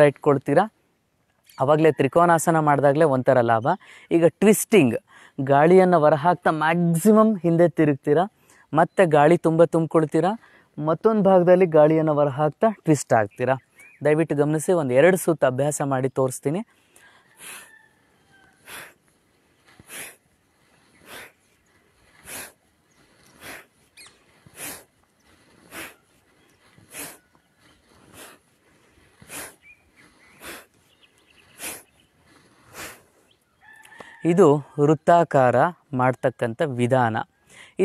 right ಇಟ್ಕೊಳ್ತೀರಾ ಆವಾಗಲೇ ತ್ರಿಕೋನಾಸನ ಮಾಡಿದಾಗಲೇ ಒಂಥರ ಲಾಭ ಈಗ ಟ್ವಿಸ್ಟಿಂಗ್ ಗಾಳಿಯನ್ನು ಹೊರಹಾಕ್ತಾ ಮ್ಯಾಕ್ಸಿಮಮ್ ಹಿಂದೆ ತಿರುಗ್ತೀರಾ ಮತ್ತು ಗಾಳಿ ತುಂಬ ತುಂಬಿಕೊಳ್ತೀರಾ ಮತ್ತೊಂದು ಭಾಗದಲ್ಲಿ ಗಾಳಿಯನ್ನು ಹೊರಹಾಕ್ತಾ ಟ್ವಿಸ್ಟ್ ಆಗ್ತೀರಾ ದಯವಿಟ್ಟು ಗಮನಿಸಿ ಒಂದು ಎರಡು ಸುತ್ತು ಅಭ್ಯಾಸ ಮಾಡಿ ತೋರಿಸ್ತೀನಿ ಇದು ವೃತ್ತಾಕಾರ ಮಾಡ್ತಕ್ಕಂಥ ವಿಧಾನ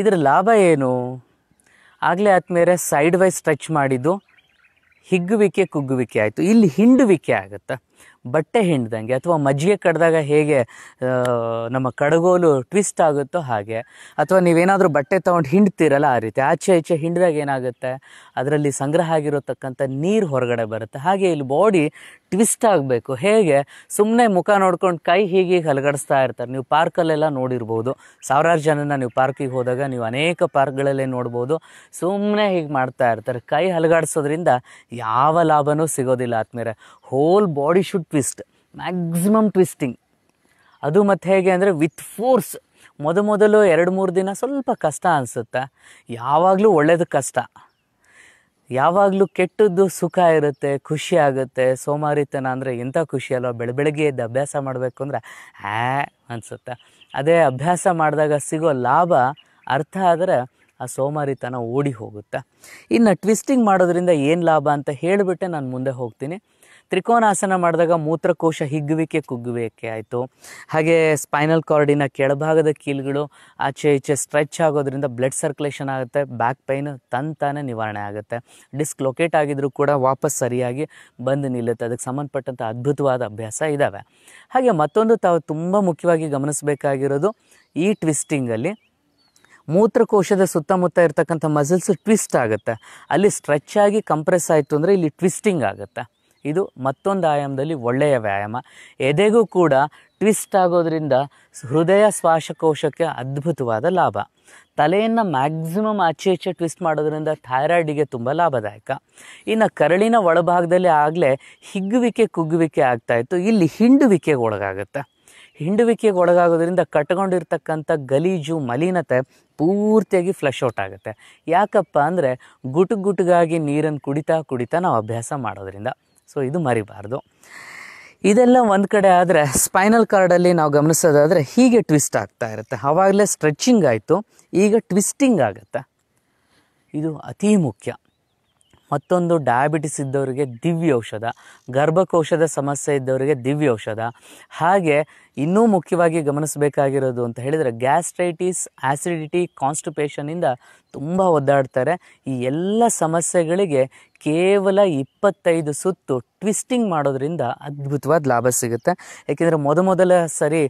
ಇದರ ಲಾಭ ಏನು ಆಗಲೇ ಆದಮೇಲೆ ಸೈಡ್ ವೈಸ್ ಸ್ಟ್ರೆಚ್ ಮಾಡಿದ್ದು ಹಿಗ್ಗುವಿಕೆ ಕುಗ್ಗುವಿಕೆ ಆಯಿತು ಇಲ್ಲಿ ಹಿಂಡುವಿಕೆ ಆಗುತ್ತೆ ಬಟ್ಟೆ ಹಿಂಡ್ದಂಗೆ ಅಥವಾ ಮಜ್ಜಿಗೆ ಕಡ್ದಾಗ ಹೇಗೆ ನಮ್ಮ ಕಡಗೋಲು ಟ್ವಿಸ್ಟ್ ಆಗುತ್ತೋ ಹಾಗೆ ಅಥವಾ ನೀವೇನಾದರೂ ಬಟ್ಟೆ ತೊಗೊಂಡು ಹಿಂಡ್ತೀರಲ್ಲ ಆ ರೀತಿ ಆಚೆ ಈಚೆ ಹಿಂಡಿದಾಗ ಏನಾಗುತ್ತೆ ಅದರಲ್ಲಿ ಸಂಗ್ರಹ ಆಗಿರತಕ್ಕಂಥ ನೀರು ಹೊರಗಡೆ ಬರುತ್ತೆ ಹಾಗೆ ಇಲ್ಲಿ ಬಾಡಿ ಟ್ವಿಸ್ಟ್ ಆಗಬೇಕು ಹೇಗೆ ಸುಮ್ಮನೆ ಮುಖ ನೋಡ್ಕೊಂಡು ಕೈ ಹೀಗೆ ಹಲಗಡಿಸ್ತಾ ಇರ್ತಾರೆ ನೀವು ಪಾರ್ಕಲ್ಲೆಲ್ಲ ನೋಡಿರ್ಬೋದು ಸಾವಿರಾರು ಜನನ ನೀವು ಪಾರ್ಕಿಗೆ ಹೋದಾಗ ನೀವು ಅನೇಕ ಪಾರ್ಕ್ಗಳಲ್ಲೇ ನೋಡ್ಬೋದು ಸುಮ್ಮನೆ ಹೀಗೆ ಮಾಡ್ತಾ ಇರ್ತಾರೆ ಕೈ ಹಲಗಾಡಿಸೋದ್ರಿಂದ ಯಾವ ಲಾಭವೂ ಸಿಗೋದಿಲ್ಲ ಆದ್ಮೇಲೆ whole body should twist maximum twisting ಅದು ಮತ್ತು ಹೇಗೆ ಅಂದರೆ ವಿತ್ ಫೋರ್ಸ್ ಮೊದ ಮೊದಲು ಎರಡು ಮೂರು ದಿನ ಸ್ವಲ್ಪ ಕಷ್ಟ ಅನಿಸುತ್ತೆ ಯಾವಾಗಲೂ ಒಳ್ಳೇದು ಕಷ್ಟ ಯಾವಾಗಲೂ ಕೆಟ್ಟದ್ದು ಸುಖ ಇರುತ್ತೆ ಖುಷಿ ಆಗುತ್ತೆ ಸೋಮಾರಿತನ ಅಂದರೆ ಎಂಥ ಖುಷಿ ಅಲ್ವ ಬೆಳ ಬೆಳಗ್ಗೆ ಎದ್ದು ಅಭ್ಯಾಸ ಮಾಡಬೇಕು ಅಂದರೆ ಹ್ಯಾ ಅನಿಸುತ್ತೆ ಅದೇ ಅಭ್ಯಾಸ ಮಾಡಿದಾಗ ಸಿಗೋ ಲಾಭ ಅರ್ಥ ಆದರೆ ಆ ಸೋಮಾರಿತನ ಓಡಿ ಹೋಗುತ್ತೆ ಇನ್ನು ಟ್ವಿಸ್ಟಿಂಗ್ ಮಾಡೋದ್ರಿಂದ ಏನು ಲಾಭ ಅಂತ ಹೇಳಿಬಿಟ್ಟೆ ನಾನು ಮುಂದೆ ಹೋಗ್ತೀನಿ ತ್ರಿಕೋನಾಸನ ಮಾಡಿದಾಗ ಮೂತ್ರಕೋಶ ಹಿಗ್ಗುವಿಕೆ ಕುಗ್ಗುವಿಕೆ ಆಯಿತು ಹಾಗೆ ಸ್ಪೈನಲ್ ಕಾರ್ಡಿನ ಕೆಳಭಾಗದ ಕೀಲುಗಳು ಆಚೆ ಈಚೆ ಸ್ಟ್ರೆಚ್ ಆಗೋದ್ರಿಂದ ಬ್ಲಡ್ ಸರ್ಕ್ಯುಲೇಷನ್ ಆಗುತ್ತೆ ಬ್ಯಾಕ್ ಪೈನ್ ತಂತಾನೆ ನಿವಾರಣೆ ಆಗುತ್ತೆ ಡಿಸ್ಕ್ ಲೊಕೇಟ್ ಆಗಿದ್ರೂ ಕೂಡ ವಾಪಸ್ ಸರಿಯಾಗಿ ಬಂದು ನಿಲ್ಲುತ್ತೆ ಅದಕ್ಕೆ ಸಂಬಂಧಪಟ್ಟಂಥ ಅದ್ಭುತವಾದ ಅಭ್ಯಾಸ ಇದ್ದಾವೆ ಹಾಗೆ ಮತ್ತೊಂದು ತಾವು ತುಂಬ ಮುಖ್ಯವಾಗಿ ಗಮನಿಸಬೇಕಾಗಿರೋದು ಈ ಟ್ವಿಸ್ಟಿಂಗಲ್ಲಿ ಮೂತ್ರಕೋಶದ ಸುತ್ತಮುತ್ತ ಇರತಕ್ಕಂಥ ಮಸಲ್ಸ್ ಟ್ವಿಸ್ಟ್ ಆಗುತ್ತೆ ಅಲ್ಲಿ ಸ್ಟ್ರೆಚ್ ಆಗಿ ಕಂಪ್ರೆಸ್ ಆಯಿತು ಅಂದರೆ ಇಲ್ಲಿ ಟ್ವಿಸ್ಟಿಂಗ್ ಆಗುತ್ತೆ ಇದು ಮತ್ತೊಂದು ಆಯಾಮದಲ್ಲಿ ಒಳ್ಳೆಯ ವ್ಯಾಯಾಮ ಎದೆಗೂ ಕೂಡ ಟ್ವಿಸ್ಟ್ ಆಗೋದ್ರಿಂದ ಹೃದಯ ಶ್ವಾಸಕೋಶಕ್ಕೆ ಅದ್ಭುತವಾದ ಲಾಭ ತಲೆಯನ್ನು ಮ್ಯಾಕ್ಸಿಮಮ್ ಆಚೆ ಈಚೆ ಟ್ವಿಸ್ಟ್ ಮಾಡೋದ್ರಿಂದ ಥೈರಾಯ್ಡಿಗೆ ತುಂಬ ಲಾಭದಾಯಕ ಇನ್ನು ಕರಳಿನ ಒಳಭಾಗದಲ್ಲಿ ಆಗಲೇ ಹಿಗ್ಗುವಿಕೆ ಕುಗ್ಗುವಿಕೆ ಆಗ್ತಾಯಿತ್ತು ಇಲ್ಲಿ ಹಿಂಡುವಿಕೆಗೆ ಒಳಗಾಗುತ್ತೆ ಹಿಂಡುವಿಕೆಗೆ ಒಳಗಾಗೋದ್ರಿಂದ ಕಟ್ಕೊಂಡಿರ್ತಕ್ಕಂಥ ಗಲೀಜು ಮಲಿನತೆ ಪೂರ್ತಿಯಾಗಿ ಫ್ಲಶ್ ಔಟ್ ಆಗುತ್ತೆ ಯಾಕಪ್ಪ ಅಂದರೆ ಗುಟುಗುಟುಗಾಗಿ ನೀರನ್ನು ಕುಡಿತಾ ಕುಡಿತಾ ನಾವು ಅಭ್ಯಾಸ ಮಾಡೋದ್ರಿಂದ ಸೊ ಇದು ಮರಿಬಾರ್ದು ಇದೆಲ್ಲ ಒಂದು ಕಡೆ ಆದರೆ ಸ್ಪೈನಲ್ ಕಾರ್ಡಲ್ಲಿ ನಾವು ಗಮನಿಸೋದಾದರೆ ಹೀಗೆ ಟ್ವಿಸ್ಟ್ ಆಗ್ತಾ ಇರುತ್ತೆ ಆವಾಗಲೇ ಸ್ಟ್ರೆಚಿಂಗ್ ಆಯಿತು ಈಗ ಟ್ವಿಸ್ಟಿಂಗ್ ಆಗುತ್ತೆ ಇದು ಅತೀ ಮುಖ್ಯ ಮತ್ತೊಂದು ಡಯಾಬಿಟಿಸ್ ಇದ್ದವರಿಗೆ ದಿವ್ಯ ಔಷಧ ಗರ್ಭಕೋಶದ ಸಮಸ್ಯೆ ಇದ್ದವರಿಗೆ ದಿವ್ಯ ಔಷಧ ಹಾಗೆ ಇನ್ನೂ ಮುಖ್ಯವಾಗಿ ಗಮನಿಸಬೇಕಾಗಿರೋದು ಅಂತ ಹೇಳಿದರೆ ಗ್ಯಾಸ್ಟ್ರೈಟಿಸ್ ಆ್ಯಸಿಡಿಟಿ ಕಾನ್ಸ್ಟಿಪೇಷನಿಂದ ತುಂಬ ಒದ್ದಾಡ್ತಾರೆ ಈ ಎಲ್ಲ ಸಮಸ್ಯೆಗಳಿಗೆ ಕೇವಲ ಇಪ್ಪತ್ತೈದು ಸುತ್ತು ಟ್ವಿಸ್ಟಿಂಗ್ ಮಾಡೋದರಿಂದ ಅದ್ಭುತವಾದ ಲಾಭ ಸಿಗುತ್ತೆ ಏಕೆಂದರೆ ಮೊದಮೊದಲ ಸರಿ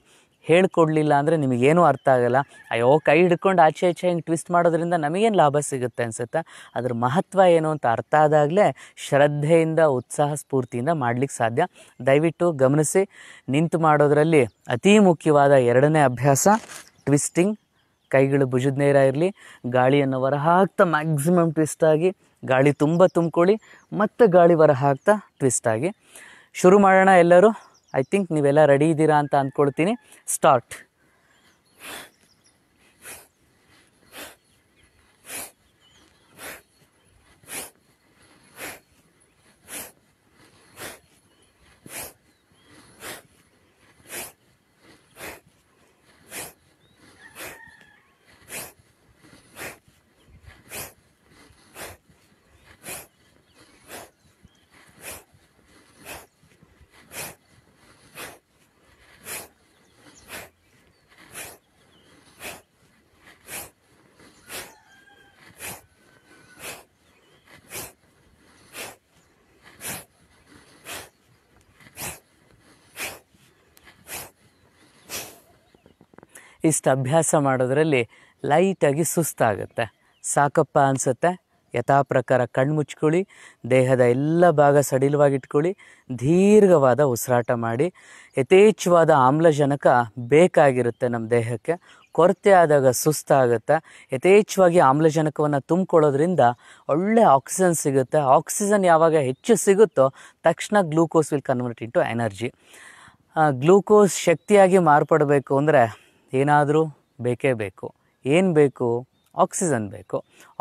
ಹೇಳ್ಕೊಡ್ಲಿಲ್ಲ ಅಂದರೆ ನಿಮಗೇನು ಅರ್ಥ ಆಗೋಲ್ಲ ಅಯ್ಯೋ ಕೈ ಹಿಡ್ಕೊಂಡು ಆಚೆ ಆಚೆ ಹಿಂಗೆ ಟ್ವಿಸ್ಟ್ ಮಾಡೋದ್ರಿಂದ ನಮಗೇನು ಲಾಭ ಸಿಗುತ್ತೆ ಅನಿಸುತ್ತೆ ಅದ್ರ ಮಹತ್ವ ಏನು ಅಂತ ಅರ್ಥ ಆದಾಗಲೇ ಶ್ರದ್ಧೆಯಿಂದ ಉತ್ಸಾಹ ಸ್ಫೂರ್ತಿಯಿಂದ ಮಾಡಲಿಕ್ಕೆ ಸಾಧ್ಯ ದಯವಿಟ್ಟು ಗಮನಿಸಿ ನಿಂತು ಮಾಡೋದರಲ್ಲಿ ಅತೀ ಮುಖ್ಯವಾದ ಎರಡನೇ ಅಭ್ಯಾಸ ಟ್ವಿಸ್ಟಿಂಗ್ ಕೈಗಳು ಭುಜದ ನೇರ ಇರಲಿ ಗಾಳಿಯನ್ನು ಹೊರ ಹಾಕ್ತಾ ಮ್ಯಾಕ್ಸಿಮಮ್ ಟ್ವಿಸ್ಟ್ ಆಗಿ ಗಾಳಿ ತುಂಬ ತುಂಬ್ಕೊಳ್ಳಿ ಮತ್ತು ಗಾಳಿ ಹೊರ ಹಾಕ್ತಾ ಟ್ವಿಸ್ಟ್ ಆಗಿ ಶುರು ಮಾಡೋಣ ಎಲ್ಲರೂ ಐ ಥಿಂಕ್ ನೀವೆಲ್ಲ ರೆಡಿ ಇದ್ದೀರಾ ಅಂತ ಅಂದ್ಕೊಳ್ತೀನಿ ಸ್ಟಾರ್ಟ್ ಇಷ್ಟು ಅಭ್ಯಾಸ ಮಾಡೋದ್ರಲ್ಲಿ ಲೈಟಾಗಿ ಸುಸ್ತಾಗುತ್ತೆ ಸಾಕಪ್ಪ ಅನಿಸುತ್ತೆ ಯಥಾ ಪ್ರಕಾರ ಕಣ್ಮುಚ್ಕೊಳ್ಳಿ ದೇಹದ ಎಲ್ಲ ಭಾಗ ಸಡಿಲವಾಗಿಟ್ಕೊಳ್ಳಿ ದೀರ್ಘವಾದ ಉಸಿರಾಟ ಮಾಡಿ ಯಥೇಚ್ಛವಾದ ಆಮ್ಲಜನಕ ಬೇಕಾಗಿರುತ್ತೆ ನಮ್ಮ ದೇಹಕ್ಕೆ ಕೊರತೆ ಆದಾಗ ಸುಸ್ತಾಗುತ್ತೆ ಯಥೇಚ್ಛವಾಗಿ ಆಮ್ಲಜನಕವನ್ನು ತುಂಬಿಕೊಳ್ಳೋದ್ರಿಂದ ಒಳ್ಳೆ ಆಕ್ಸಿಜನ್ ಸಿಗುತ್ತೆ ಆಕ್ಸಿಜನ್ ಯಾವಾಗ ಹೆಚ್ಚು ಸಿಗುತ್ತೋ ತಕ್ಷಣ glucose will convert into energy glucose ಶಕ್ತಿಯಾಗಿ ಮಾರ್ಪಡಬೇಕು ಅಂದರೆ ಏನಾದರೂ ಬೇಕೇ ಬೇಕು ಏನು ಬೇಕು ಆಕ್ಸಿಜನ್ ಬೇಕು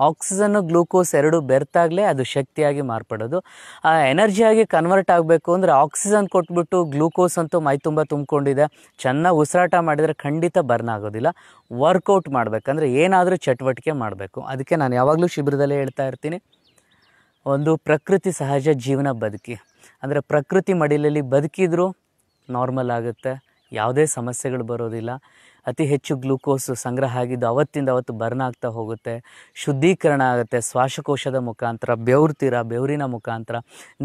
ಆಕ್ಸಿಜನ್ನು ಗ್ಲೂಕೋಸ್ ಎರಡು ಬೆರ್ತಾಗಲೇ ಅದು ಶಕ್ತಿಯಾಗಿ ಮಾರ್ಪಡೋದು ಆ ಎನರ್ಜಿಯಾಗಿ ಕನ್ವರ್ಟ್ ಆಗಬೇಕು ಅಂದರೆ ಆಕ್ಸಿಜನ್ ಕೊಟ್ಬಿಟ್ಟು ಗ್ಲೂಕೋಸ್ ಅಂತೂ ಮೈ ತುಂಬ ತುಂಬಿಕೊಂಡಿದೆ ಚೆನ್ನಾಗಿ ಉಸಿರಾಟ ಮಾಡಿದರೆ ಖಂಡಿತ ಬರ್ನ್ ಆಗೋದಿಲ್ಲ ವರ್ಕೌಟ್ ಮಾಡಬೇಕಂದ್ರೆ ಏನಾದರೂ ಚಟುವಟಿಕೆ ಮಾಡಬೇಕು ಅದಕ್ಕೆ ನಾನು ಯಾವಾಗಲೂ ಶಿಬಿರದಲ್ಲೇ ಹೇಳ್ತಾ ಇರ್ತೀನಿ ಒಂದು ಪ್ರಕೃತಿ ಸಹಜ ಜೀವನ ಬದುಕಿ ಅಂದರೆ ಪ್ರಕೃತಿ ಮಡಿಲಲ್ಲಿ ಬದುಕಿದರೂ ನಾರ್ಮಲ್ ಆಗುತ್ತೆ ಯಾವುದೇ ಸಮಸ್ಯೆಗಳು ಬರೋದಿಲ್ಲ ಅತಿ ಹೆಚ್ಚು ಗ್ಲೂಕೋಸ್ ಸಂಗ್ರಹ ಆಗಿದ್ದು ಅವತ್ತಿಂದ ಅವತ್ತು ಬರ್ನ್ ಆಗ್ತಾ ಹೋಗುತ್ತೆ ಶುದ್ಧೀಕರಣ ಆಗುತ್ತೆ ಶ್ವಾಸಕೋಶದ ಮುಖಾಂತರ ಬೆವರ್ತೀರ ಬೆವರಿನ ಮುಖಾಂತರ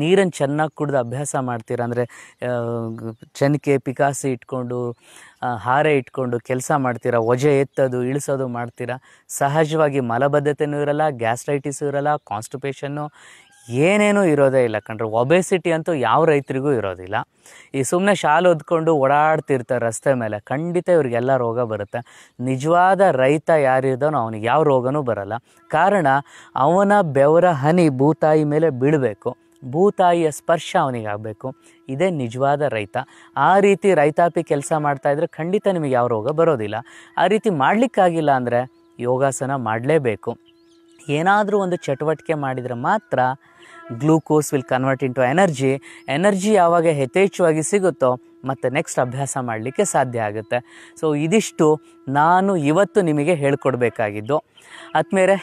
ನೀರನ್ನು ಚೆನ್ನಾಗಿ ಕುಡಿದು ಅಭ್ಯಾಸ ಮಾಡ್ತೀರ ಅಂದರೆ ಚನಿಕೆ ಪಿಕಾಸಿ ಇಟ್ಕೊಂಡು ಹಾರ ಇಟ್ಕೊಂಡು ಕೆಲಸ ಮಾಡ್ತೀರ ಒಜೆ ಎತ್ತೋದು ಇಳಿಸೋದು ಮಾಡ್ತೀರಾ ಸಹಜವಾಗಿ ಮಲಬದ್ಧತೆಯೂ ಇರಲ್ಲ ಗ್ಯಾಸ್ಟ್ರೈಟಿಸು ಇರಲ್ಲ ಕಾನ್ಸ್ಟಿಪೇಷನ್ನು ಏನೇನೂ ಇರೋದೇ ಇಲ್ಲ ಕಣ್ರಿ ಒಬೆಸಿಟಿ ಅಂತೂ ಯಾವ ರೈತರಿಗೂ ಇರೋದಿಲ್ಲ ಈ ಸುಮ್ಮನೆ ಶಾಲು ಹೊದ್ಕೊಂಡು ಓಡಾಡ್ತಿರ್ತಾರೆ ರಸ್ತೆ ಮೇಲೆ ಖಂಡಿತ ಇವ್ರಿಗೆಲ್ಲ ರೋಗ ಬರುತ್ತೆ ನಿಜವಾದ ರೈತ ಯಾರಿದ್ದಾನೋ ಅವನಿಗೆ ಯಾವ ರೋಗನೂ ಬರಲ್ಲ ಕಾರಣ ಅವನ ಬೆವರ ಹನಿ ಭೂತಾಯಿ ಮೇಲೆ ಬೀಳಬೇಕು ಭೂತಾಯಿಯ ಸ್ಪರ್ಶ ಅವನಿಗಾಗಬೇಕು ಇದೇ ನಿಜವಾದ ರೈತ ಆ ರೀತಿ ರೈತಾಪಿ ಕೆಲಸ ಮಾಡ್ತಾಯಿದ್ರೆ ಖಂಡಿತ ನಿಮಗೆ ಯಾವ ರೋಗ ಬರೋದಿಲ್ಲ ಆ ರೀತಿ ಮಾಡಲಿಕ್ಕಾಗಿಲ್ಲ ಅಂದರೆ ಯೋಗಾಸನ ಮಾಡಲೇಬೇಕು ಏನಾದರೂ ಒಂದು ಚಟುವಟಿಕೆ ಮಾಡಿದರೆ ಮಾತ್ರ glucose will convert into energy energy ಯಾವಾಗ ಯಥೇಚ್ಛವಾಗಿ ಸಿಗುತ್ತೋ ಮತ್ತು ನೆಕ್ಸ್ಟ್ ಅಭ್ಯಾಸ ಮಾಡಲಿಕ್ಕೆ ಸಾಧ್ಯ ಆಗುತ್ತೆ ಸೊ ಇದಿಷ್ಟು ನಾನು ಇವತ್ತು ನಿಮಗೆ ಹೇಳ್ಕೊಡ್ಬೇಕಾಗಿದ್ದು ಆದ್ಮೇಲೆ